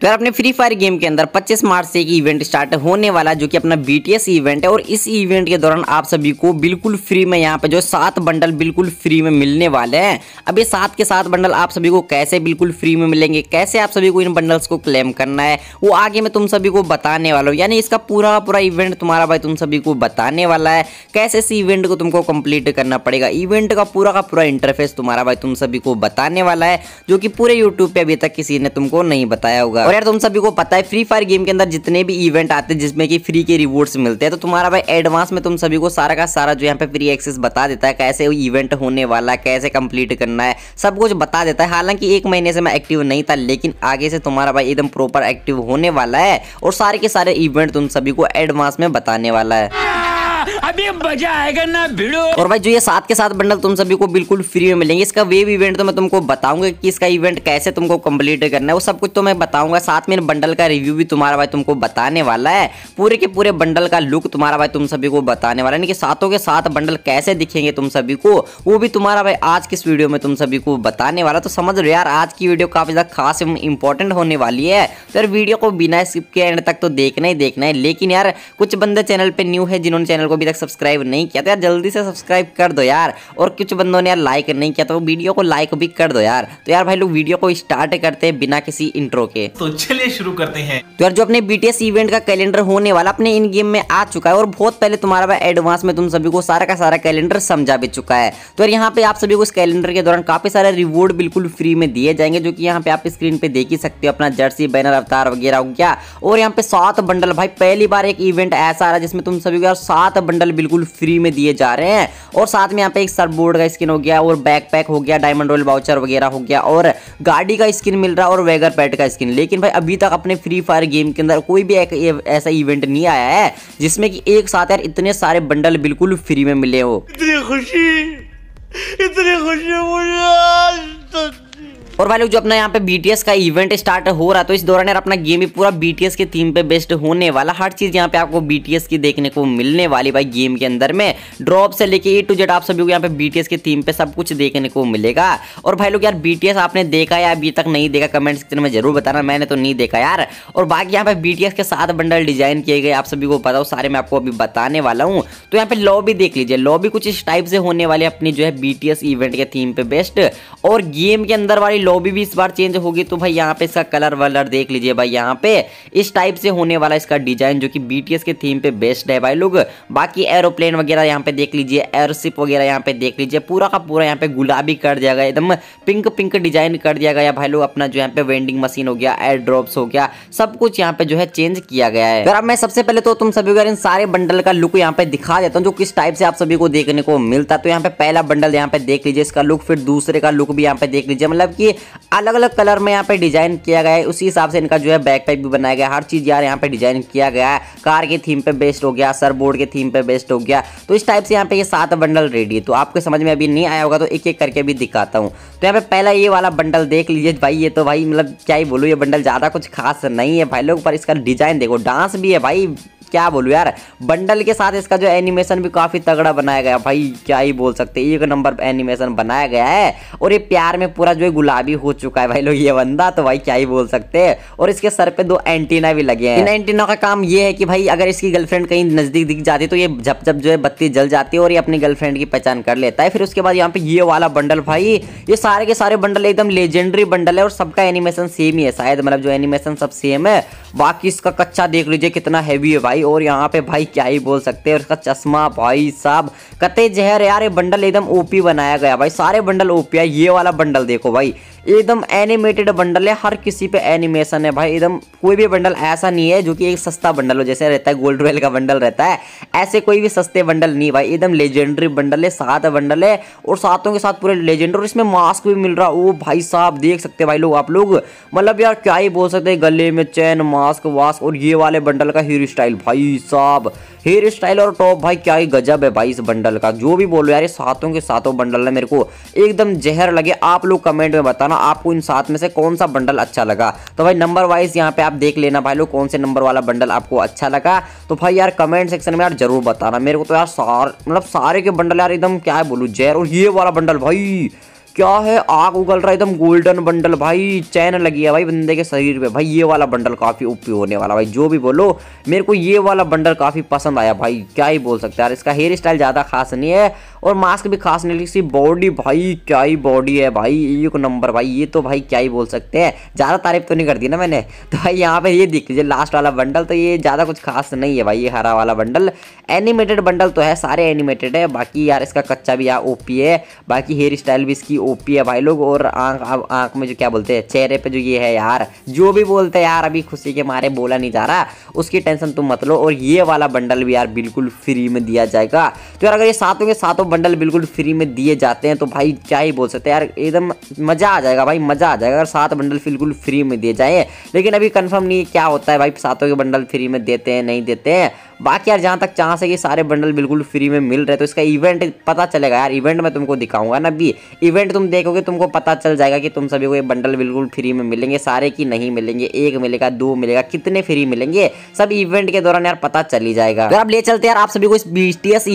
तो यार अपने फ्री फायर गेम के अंदर 25 मार्च से एक इवेंट स्टार्ट होने वाला जो कि अपना बीटीएस इवेंट है और इस इवेंट के दौरान आप सभी को बिल्कुल फ्री में यहाँ पे जो सात बंडल बिल्कुल फ्री में मिलने वाले हैं अब ये सात के सात बंडल आप सभी को कैसे बिल्कुल फ्री में मिलेंगे कैसे आप सभी को इन बंडल्स को क्लेम करना है वो आगे मैं तुम सभी को बताने वाला हूँ यानी इसका पूरा पूरा इवेंट तुम्हारा भाई तुम सभी को बताने वाला है कैसे इस इवेंट को तुमको कम्प्लीट करना पड़ेगा इवेंट का पूरा का पूरा इंटरफेस तुम्हारा भाई तुम सभी को बताने वाला है जो कि पूरे यूट्यूब पर अभी तक किसी ने तुमको नहीं बताया होगा और यार तुम सभी को पता है फ्री फायर गेम के अंदर जितने भी इवेंट आते हैं जिसमें कि फ्री के रिवॉर्ड्स मिलते हैं तो तुम्हारा भाई एडवांस में तुम सभी को सारा का सारा जो यहाँ पे फ्री एक्सेस बता देता है कैसे इवेंट होने वाला है कैसे कंप्लीट करना है सब कुछ बता देता है हालांकि एक महीने से मैं एक्टिव नहीं था लेकिन आगे से तुम्हारा भाई एकदम प्रॉपर एक्टिव होने वाला है और सारे के सारे इवेंट तुम सभी को एडवांस में बताने वाला है अभी मजा आएगा ना भिड़ो और भाई जो ये साथ के साथ बंडल तुम सभी को बिल्कुल फ्री में मिलेंगे इसका वेब इवेंट तो मैं तुमको बताऊंगा कि इसका इवेंट कैसे तुमको कंप्लीट करना है वो सब कुछ तो मैं बताऊंगा साथ में बंडल का रिव्यू भी तुम्हारा भाई तुमको बताने वाला है पूरे के पूरे बंडल का लुक तुम्हारा भाई तुम सभी को बताने वाला है सातों के साथ बंडल कैसे दिखेंगे तुम सभी को वो भी तुम्हारा भाई आज किस वीडियो में तुम सभी को बताने वाला तो समझ रहे यार आज की वीडियो काफी ज्यादा खास एवं इंपॉर्टेंट होने वाली है तो यार वीडियो को बिना स्किप के एंड तक तो देखना ही देखना है लेकिन यार कुछ बंदे चैनल पे न्यू है जिन्होंने चैनल को अभी तक तक सब्सक्राइब नहीं किया तो यार जल्दी से सब्सक्राइब कर दो यार और कुछ बंदों ने यार लाइक नहीं किया तो वीडियो को लाइक भी कर दो यार तो यार भाई लोग वीडियो को स्टार्ट करते हैं बिना किसी इंट्रो के तो चलिए शुरू करते हैं तो यार जो अपने बीटीएस इवेंट का कैलेंडर होने वाला अपने इन गेम में आ चुका है और बहुत पहले तुम्हारा भाई एडवांस में तुम सभी को सारा का सारा कैलेंडर समझा भी चुका है तो यार यहाँ पे आप सभी को इस कैलेंडर के दौरान काफी सारे रिवॉर्ड बिल्कुल फ्री में दिए जाएंगे जो कि यहाँ पे आप स्क्रीन पे देख ही सकते हो अपना जर्सी बैनर अवतार वगैरह हो गया और यहाँ पे सात बंडल भाई पहली बार एक इवेंट ऐसा आ रहा है जिसमें तुम सभी को यार सात बंडल बंडल बिल्कुल फ्री में दिए जा रहे हैं और साथ में यहाँ पे एक सर्फ बोर्ड का स्किन हो गया और बैकपैक हो गया डायमंड रॉयल बाउचर वगैरह हो गया और गाड़ी का स्किन मिल रहा और वेगर पैट का स्किन लेकिन भाई अभी तक अपने फ्री फायर गेम के अंदर कोई भी ऐसा इवेंट नहीं आया है जिसमें कि एक साथ यार इतने सारे बंडल बिल्कुल फ्री में मिले हो इतनी खुशी इतनी खुशी मुझे आज तक और भाई लोग जो अपना यहाँ पे बीटीएस का इवेंट स्टार्ट हो रहा तो इस दौरान यार अपना गेम भी पूरा बीटीएस के थीम पे बेस्ट होने वाला हर चीज यहाँ पे आपको बीटीएस की देखने को मिलने वाली भाई गेम के अंदर में ड्रॉप से लेके ए टू जेड आप सभी को यहाँ पे बीटीएस के थीम पे सब कुछ देखने को मिलेगा और भाई लोग यार बीटीएस आपने देखा या अभी तक नहीं देखा कमेंट सेक्शन में जरूर बताना मैंने तो नहीं देखा यार और बाकी यहाँ पे बीटीएस के साथ बंडल डिजाइन किए गए आप सभी को बताओ सारे मैं आपको अभी बताने वाला हूँ तो यहाँ पे लॉबी देख लीजिए लॉबी कुछ इस टाइप से होने वाले अपनी जो है बीटीएस इवेंट के थीम पे बेस्ट और गेम के अंदर वाली लॉबी भी इस बार चेंज होगी तो भाई यहाँ पे इसका कलर वलर देख लीजिए भाई यहाँ पे इस टाइप से होने वाला इसका डिजाइन जो कि बीटीएस के थीम पे बेस्ट है भाई लोग बाकी एरोप्लेन वगैरह यहाँ पे देख लीजिए एयरशिप वगैरह यहाँ पे देख लीजिए पूरा का पूरा यहाँ पे गुलाबी कर दिया गया एकदम पिंक पिंक डिजाइन कर दिया गया भाई लोग अपना जो यहाँ पे वेंडिंग मशीन हो गया एयर ड्रॉप हो गया सब कुछ यहाँ पे जो है चेंज किया गया है अगर मैं सबसे पहले तो तुम सभी को इन सारे बंडल का लुक यहाँ पे दिखा देता हूँ जो किस टाइप से आप सभी को देखने को मिलता तो यहाँ पे पहला बंडल यहाँ पे देख लीजिए इसका लुक फिर दूसरे का लुक भी यहाँ पे देख लीजिए मतलब की अलग अलग कलर में यहाँ पे डिजाइन किया गया है उसी हिसाब से इनका जो है बैक पैक भी बनाया गया हर चीज़ यार यहाँ पे डिजाइन किया गया है कार के थीम पे बेस्ट हो गया सर बोर्ड के थीम पे बेस्ट हो गया तो इस टाइप से यहाँ पे ये सात बंडल रेडी है तो आपको समझ में अभी नहीं आया होगा तो एक एक करके भी दिखाता हूँ तो यहाँ पे पहला ये वाला बंडल देख लीजिए भाई ये तो भाई मतलब क्या ही बोलूँ ये बंडल ज़्यादा कुछ खास नहीं है भाई लोग पर इसका डिजाइन देखो डांस भी है भाई क्या बोलूँ यार बंडल के साथ इसका जो एनिमेशन भी काफ़ी तगड़ा बनाया गया भाई क्या ही बोल सकते एक नंबर एनिमेशन बनाया गया है और ये प्यार में पूरा जो है गुलाबी हो चुका है भाई लोग ये बंदा तो भाई क्या ही बोल सकते है और इसके सर पे दो एंटीना भी लगे हैं इन एंटीना का काम ये है कि भाई अगर इसकी गर्लफ्रेंड कहीं नज़दीक दिख जाती तो ये जब जब जो है बत्ती जल जाती है और ये अपनी गर्लफ्रेंड की पहचान कर लेता है फिर उसके बाद यहाँ पे ये वाला बंडल भाई ये सारे के सारे बंडल एकदम लेजेंडरी बंडल है और सबका एनिमेशन सेम ही है शायद मतलब जो एनिमेशन सब सेम है बाकी इसका कच्चा देख लीजिए कितना हैवी है भाई और यहाँ पे भाई क्या ही बोल सकते हैं इसका चश्मा भाई साहब कते जहर यार ये बंडल एकदम ओपी बनाया गया भाई सारे बंडल ओपी है ये वाला बंडल देखो भाई एकदम एनिमेटेड बंडल है हर किसी पे एनिमेशन है भाई एकदम कोई भी बंडल ऐसा नहीं है जो कि एक सस्ता बंडल हो जैसे रहता है गोल्ड रॉयल का बंडल रहता है ऐसे कोई भी सस्ते बंडल नहीं भाई एकदम लेजेंडरी बंडल है सात बंडल है और सातों के साथ पूरे लेजेंडर और इसमें मास्क भी मिल रहा वो भाई साहब देख सकते भाई लोग आप लोग मतलब यार क्या ही बोल सकते गले में चैन मास्क वास्क और ये वाले बंडल का हेयर स्टाइल भाई साहब हेयर स्टाइल और टॉप भाई क्या ही गजब है भाई इस बंडल का जो भी बोलो यार ये सातों के सातों बंडल है मेरे को एकदम जहर लगे आप लोग कमेंट में बताना वहाँ आपको इन सात में से कौन सा बंडल अच्छा लगा तो भाई नंबर वाइज यहाँ पे आप देख लेना भाई लोग कौन से नंबर वाला बंडल आपको अच्छा लगा तो भाई यार कमेंट सेक्शन में यार जरूर बताना मेरे को तो यार सार मतलब सारे के बंडल यार एकदम क्या है बोलू जैर और ये वाला बंडल भाई क्या है आग उगल रहा है एकदम गोल्डन बंडल भाई चैन लगी है भाई बंदे के शरीर पे भाई ये वाला बंडल काफ़ी उपयोग होने वाला भाई जो भी बोलो मेरे को ये वाला बंडल काफ़ी पसंद आया भाई क्या ही बोल सकते हैं यार इसका हेयर स्टाइल ज़्यादा खास नहीं है और मास्क भी खास नहीं लगी बॉडी भाई क्या ही बॉडी है भाई एक नंबर भाई ये तो भाई क्या ही बोल सकते हैं ज़्यादा तारीफ तो नहीं कर दी ना मैंने तो भाई यहाँ पर ये दिख लीजिए लास्ट वाला बंडल तो ये ज़्यादा कुछ खास नहीं है भाई ये हरा वाला बंडल एनिमेटेड बंडल तो है सारे एनिमेटेड है बाकी यार इसका कच्चा भी यार ओ है बाकी हेयर स्टाइल भी इसकी ओ है भाई लोग और आँख आँख में जो क्या बोलते हैं चेहरे पर जो ये है यार जो भी बोलते हैं यार अभी खुशी के मारे बोला नहीं जा रहा उसकी टेंशन तुम मत लो और ये वाला बंडल भी यार बिल्कुल फ्री में दिया जाएगा तो यार अगर ये सातों के सातों बंडल बिल्कुल फ्री में दिए जाते हैं तो भाई क्या ही बोल सकते हैं यार एकदम मज़ा आ जाएगा भाई मज़ा आ जाएगा अगर सात बंडल बिल्कुल फ्री में दिए जाए लेकिन अभी कन्फर्म नहीं क्या होता है भाई सातों के बंडल फ्री में देते हैं नहीं देते हैं बाकी यार जहाँ तक चांस है कि सारे बंडल बिल्कुल फ्री में मिल रहे तो इसका इवेंट पता चलेगा यार इवेंट में तुमको दिखाऊंगा ना भी इवेंट तुम देखोगे तुमको पता चल जाएगा कि तुम सभी को ये बंडल बिल्कुल फ्री में मिलेंगे सारे की नहीं मिलेंगे एक मिलेगा दो मिलेगा कितने फ्री मिलेंगे सब इवेंट के दौरान यार पता चल ही जाएगा अगर तो आप ले चलते यार आप सभी को इस बी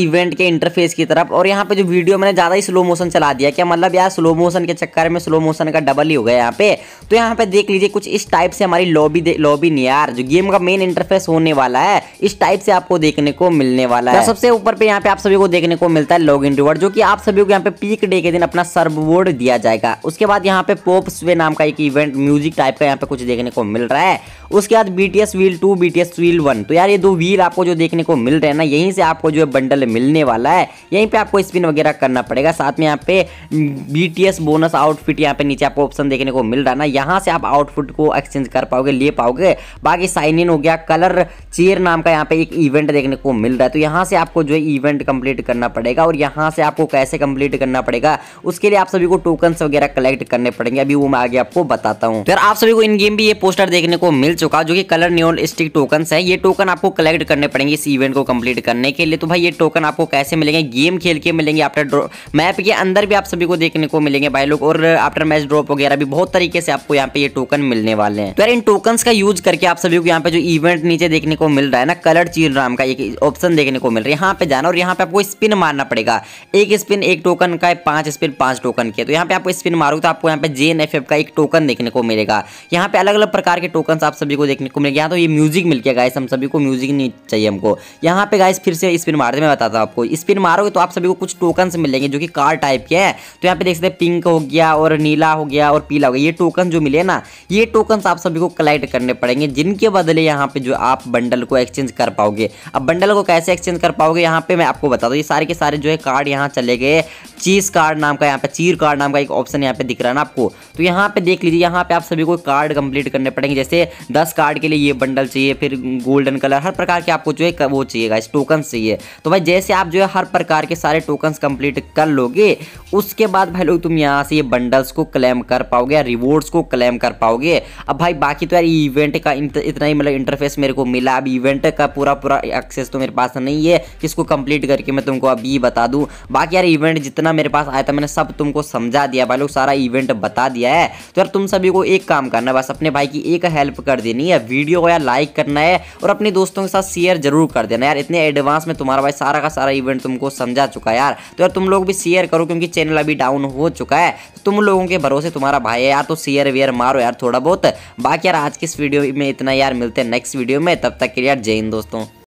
इवेंट के इंटरफेस की तरफ और यहाँ पे जो वीडियो मैंने ज़्यादा ही स्लो मोशन चला दिया क्या मतलब यार स्लो मोशन के चक्कर में स्लो मोशन का डबल ही हो गया यहाँ पे तो यहाँ पे देख लीजिए कुछ इस टाइप से हमारी लॉबी लॉबी नहीं यार जो गेम का मेन इंटरफेस होने वाला है इस टाइप से से आपको देखने को मिलने वाला तो है सबसे ऊपर पे यहाँ पे आप सभी को देखने को मिलता है लॉग इन रिवॉर्ड जो की आप सभी को यहाँ पे पीक डे के दिन अपना सर्व सर्वबोर्ड दिया जाएगा उसके बाद यहाँ पे पोप स्वे नाम का एक इवेंट म्यूजिक टाइप का यहाँ पे कुछ देखने को मिल रहा है उसके बाद BTS wheel two BTS wheel one तो यार ये दो व्हील आपको जो देखने को मिल रहे हैं ना यहीं से आपको जो है बंडल मिलने वाला है यहीं पे आपको स्पिन वगैरह करना पड़ेगा साथ में यहाँ पे बीटीएस बोनस आउटफिट यहाँ पे नीचे आपको ऑप्शन देखने को मिल रहा है ना यहाँ से आप आउटफिट को एक्सचेंज कर पाओगे ले पाओगे बाकी साइन इन हो गया कलर चेयर नाम का यहाँ पे एक इवेंट देखने को मिल रहा है तो यहाँ से आपको जो है इवेंट कंप्लीट करना पड़ेगा और यहाँ से आपको कैसे कंप्लीट करना पड़ेगा उसके लिए आप सभी को टोकन वगैरह कलेक्ट करने पड़ेंगे अभी वो मैं आगे आपको बताता हूँ तो आप सभी को इन गेम भी ये पोस्टर देखने को मिल चुका जो कि कलर न्योन स्टिक टोकन है ये टोकन आपको कलेक्ट करने पड़ेंगे इस इवेंट को कम्प्लीट करने के लिए तो भाई ये टोकन आपको कैसे मिलेंगे गेम खेल के मिलेंगे आफ्टर मैप के अंदर भी आप सभी को देखने को मिलेंगे भाई लोग और आफ्टर मैच ड्रॉप वगैरह भी बहुत तरीके से आपको यहाँ पे ये टोकन मिलने वाले हैं तो यार इन टोकन का यूज करके आप सभी को यहाँ पे जो इवेंट नीचे देखने को मिल रहा है ना कलर चीज स्पिन राम का एक ऑप्शन देखने को मिल रहा है यहाँ पे जाना और यहाँ पे आपको स्पिन मारना पड़ेगा एक स्पिन एक टोकन का पांच स्पिन पांच टोकन के तो यहाँ पे आपको स्पिन मारोगे तो आपको यहाँ पे जे का एक टोकन देखने को मिलेगा यहाँ पे अलग अलग प्रकार के टोकन आप सभी को देखने को मिलेगा यहाँ तो ये म्यूजिक मिल गया गाइस हम सभी को म्यूजिक नहीं चाहिए हमको यहाँ पे गाइस फिर से स्पिन मार दे मैं बताता हूँ आपको स्पिन मारोगे तो आप सभी को कुछ टोकन मिलेंगे जो कि कार टाइप के हैं तो यहाँ पे देख सकते हैं पिंक हो गया और नीला हो गया और पीला हो गया ये टोकन जो मिले ना ये टोकन आप सभी को कलेक्ट करने पड़ेंगे जिनके बदले यहाँ पे जो आप बंडल को एक्सचेंज कर पाओगे पाओगे अब बंडल को कैसे एक्सचेंज कर पाओगे यहाँ पे मैं आपको बता दूँ ये सारे के सारे जो है कार्ड यहाँ चले गए चीज कार्ड नाम का यहाँ पे चीर कार्ड नाम का एक ऑप्शन यहाँ पे दिख रहा है ना आपको तो यहाँ पे देख लीजिए यहाँ पे आप सभी को कार्ड कंप्लीट करने पड़ेंगे जैसे दस कार्ड के लिए ये बंडल चाहिए फिर गोल्डन कलर हर प्रकार के आपको जो है वो चाहिए गाइस टोकन चाहिए तो भाई जैसे आप जो है हर प्रकार के सारे टोकन कंप्लीट कर लोगे उसके बाद भाई लोग तुम यहाँ से ये बंडल्स को क्लेम कर पाओगे या रिवॉर्ड्स को क्लेम कर पाओगे अब भाई बाकी तो यार इवेंट का इतना ही मतलब इंटरफेस मेरे को मिला अब इवेंट का पूरा पूरा पूरा एक्सेस तो मेरे पास नहीं है किसको कंप्लीट करके मैं तुमको अभी बता दूँ बाकी यार इवेंट जितना मेरे पास आया था मैंने सब तुमको समझा दिया भाई लोग सारा इवेंट बता दिया है तो यार तुम सभी को एक काम करना है बस अपने भाई की एक हेल्प कर देनी है वीडियो को यार लाइक करना है और अपने दोस्तों के साथ शेयर जरूर कर देना यार इतने एडवांस में तुम्हारा भाई सारा का सारा इवेंट तुमको समझा चुका है यार तो यार तुम लोग भी शेयर करो क्योंकि चैनल अभी डाउन हो चुका है तो तुम लोगों के भरोसे तुम्हारा भाई है यार तो शेयर वेयर मारो यार थोड़ा बहुत बाकी यार आज की इस वीडियो में इतना यार मिलते हैं नेक्स्ट वीडियो में तब तक के लिए यार जय हिंद दोस्तों